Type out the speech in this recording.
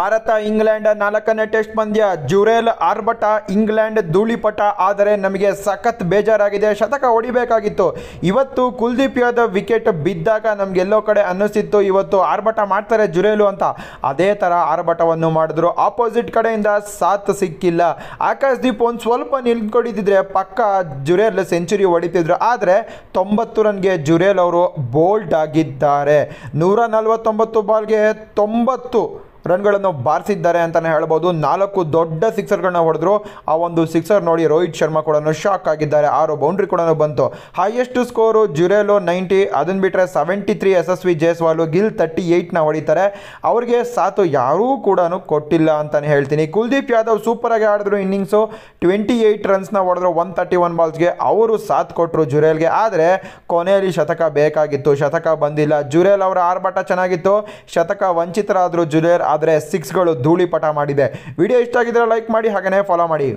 Bharat England ನಾಲ್ಕನೇ test ಪಂದ್ಯ Jurel ಆರ್ಬಟ England ಧೂಳಿಪಟ ಆದರೆ ನಮಗೆ ಸಖತ್ ಬೇಜಾರಾಗಿದೆ ಶತಕ ಹೊಡಿಬೇಕಾಗಿತ್ತು ಇವತ್ತು ಕುಲ್ದೀಪ್ ಯಾದವ್ ವಿಕೆಟ್ ಬಿದ್ದಾಗ ನಮ್ಗೆ ಎಲ್ಲೋ ಕಡೆ ಅನ್ನಿಸ್ತಿತ್ತು ಇವತ್ತು ಆರ್ಭಟ ಮಾಡ್ತಾರೆ ಜುರೇಲು ಅಂತ ಅದೇ ಥರ ಆರ್ಭಟವನ್ನು ಮಾಡಿದ್ರು ಆಪೋಸಿಟ್ ಕಡೆಯಿಂದ ಸಾತ್ ಸಿಕ್ಕಿಲ್ಲ ಆಕಾಶ್ದೀಪ್ ಒಂದು ಸ್ವಲ್ಪ ನಿಲ್ಕೊಡಿದ್ರೆ ಪಕ್ಕ ಜುರೇಲ್ ಸೆಂಚುರಿ ಹೊಡಿತಿದ್ರು ಆದರೆ ತೊಂಬತ್ತು ರನ್ಗೆ ಜುರೇಲ್ ಅವರು ಬೋಲ್ಡ್ ಆಗಿದ್ದಾರೆ ನೂರ ನಲ್ವತ್ತೊಂಬತ್ತು ಬಾಲ್ಗೆ ತೊಂಬತ್ತು ರನ್ಗಳನ್ನು ಬಾರಿಸಿದ್ದಾರೆ ಅಂತಲೇ ಹೇಳ್ಬೋದು ನಾಲ್ಕು ದೊಡ್ಡ ಸಿಕ್ಸರ್ಗಳನ್ನ ಹೊಡೆದ್ರು ಆ ಒಂದು ಸಿಕ್ಸರ್ ನೋಡಿ ರೋಹಿತ್ ಶರ್ಮಾ ಕೂಡ ಶಾಕ್ ಆಗಿದ್ದಾರೆ ಆರು ಬೌಂಡ್ರಿ ಕೂಡ ಬಂತು ಹೈಯೆಸ್ಟ್ ಸ್ಕೋರು ಜುರೇಲೋ ನೈಂಟಿ ಅದನ್ನು ಬಿಟ್ಟರೆ ಸೆವೆಂಟಿ ತ್ರೀ ಎಸ್ ಎಸ್ ವಿ ಗಿಲ್ ತರ್ಟಿ ಏಯ್ಟ್ನ ಹೊಡಿತಾರೆ ಅವ್ರಿಗೆ ಸಾತು ಯಾರೂ ಕೂಡ ಕೊಟ್ಟಿಲ್ಲ ಅಂತಲೇ ಹೇಳ್ತೀನಿ ಕುಲ್ದೀಪ್ ಯಾದವ್ ಸೂಪರಾಗಿ ಆಡಿದ್ರು ಇನ್ನಿಂಗ್ಸು ಟ್ವೆಂಟಿ ಏಯ್ಟ್ ರನ್ಸ್ನ ಹೊಡೆದ್ರು ಒನ್ ತರ್ಟಿ ಒನ್ ಬಾಲ್ಸ್ಗೆ ಅವರು ಸಾಥ್ ಕೊಟ್ಟರು ಜುರೇಲ್ಗೆ ಆದರೆ ಕೊನೆಯಲ್ಲಿ ಶತಕ ಬೇಕಾಗಿತ್ತು ಶತಕ ಬಂದಿಲ್ಲ ಜುರೇಲ್ ಅವರ ಆರ್ಭಟ ಚೆನ್ನಾಗಿತ್ತು ಶತಕ ವಂಚಿತರಾದರು ಜುರೇಲ್ ಆದರೆ ಸಿಕ್ಸ್ಗಳು ಧೂಳಿಪಟ ಮಾಡಿದೆ ವಿಡಿಯೋ ಇಷ್ಟ ಆಗಿದ್ರೆ ಲೈಕ್ ಮಾಡಿ ಹಾಗೆಯೇ ಫಾಲೋ ಮಾಡಿ